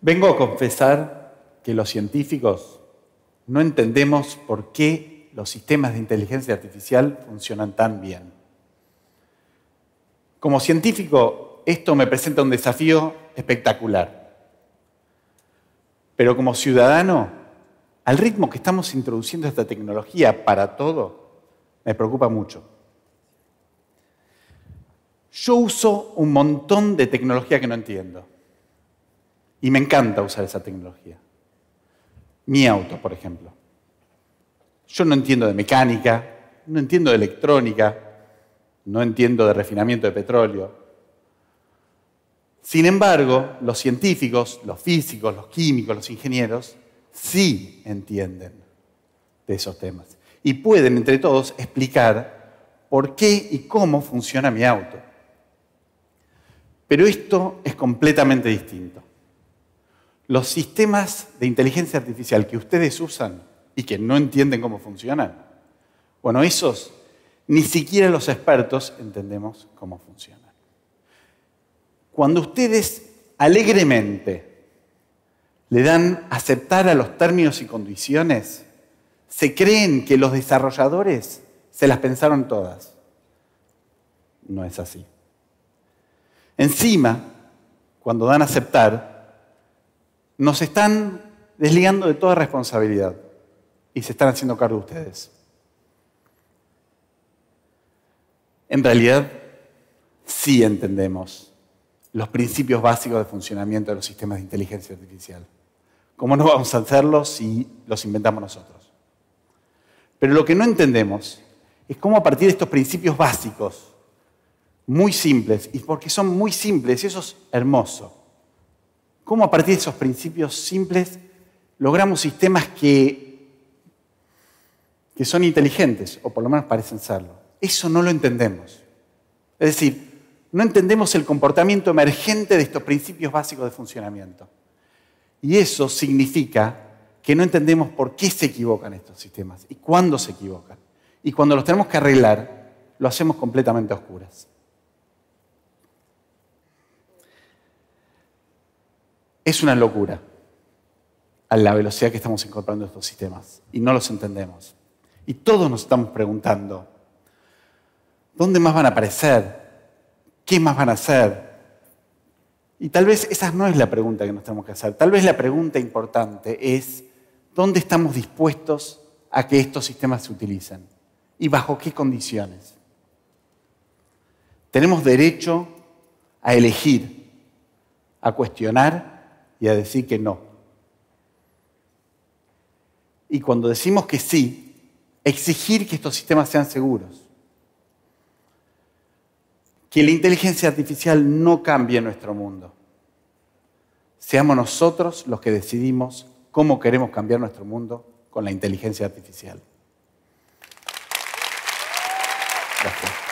Vengo a confesar que los científicos no entendemos por qué los sistemas de inteligencia artificial funcionan tan bien. Como científico, esto me presenta un desafío espectacular. Pero como ciudadano, al ritmo que estamos introduciendo esta tecnología para todo, me preocupa mucho. Yo uso un montón de tecnología que no entiendo y me encanta usar esa tecnología. Mi auto, por ejemplo. Yo no entiendo de mecánica, no entiendo de electrónica, no entiendo de refinamiento de petróleo. Sin embargo, los científicos, los físicos, los químicos, los ingenieros, sí entienden de esos temas. Y pueden, entre todos, explicar por qué y cómo funciona mi auto. Pero esto es completamente distinto los sistemas de inteligencia artificial que ustedes usan y que no entienden cómo funcionan, bueno, esos ni siquiera los expertos entendemos cómo funcionan. Cuando ustedes alegremente le dan aceptar a los términos y condiciones, se creen que los desarrolladores se las pensaron todas. No es así. Encima, cuando dan aceptar, nos están desligando de toda responsabilidad y se están haciendo cargo de ustedes. En realidad, sí entendemos los principios básicos de funcionamiento de los sistemas de inteligencia artificial. ¿Cómo no vamos a hacerlos si los inventamos nosotros? Pero lo que no entendemos es cómo a partir de estos principios básicos, muy simples, y porque son muy simples, y eso es hermoso, cómo a partir de esos principios simples logramos sistemas que, que son inteligentes, o por lo menos parecen serlo. Eso no lo entendemos. Es decir, no entendemos el comportamiento emergente de estos principios básicos de funcionamiento. Y eso significa que no entendemos por qué se equivocan estos sistemas y cuándo se equivocan. Y cuando los tenemos que arreglar, lo hacemos completamente a oscuras. Es una locura a la velocidad que estamos incorporando estos sistemas y no los entendemos. Y todos nos estamos preguntando, ¿dónde más van a aparecer? ¿Qué más van a hacer? Y tal vez esa no es la pregunta que nos tenemos que hacer. Tal vez la pregunta importante es, ¿dónde estamos dispuestos a que estos sistemas se utilicen? ¿Y bajo qué condiciones? Tenemos derecho a elegir, a cuestionar y a decir que no. Y cuando decimos que sí, exigir que estos sistemas sean seguros. Que la inteligencia artificial no cambie nuestro mundo. Seamos nosotros los que decidimos cómo queremos cambiar nuestro mundo con la inteligencia artificial. Gracias.